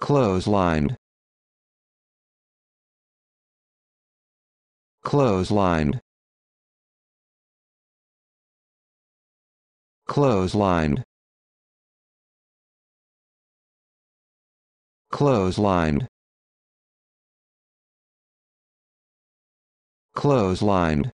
clotheslined clotheslined clotheslined clotheslined clotheslined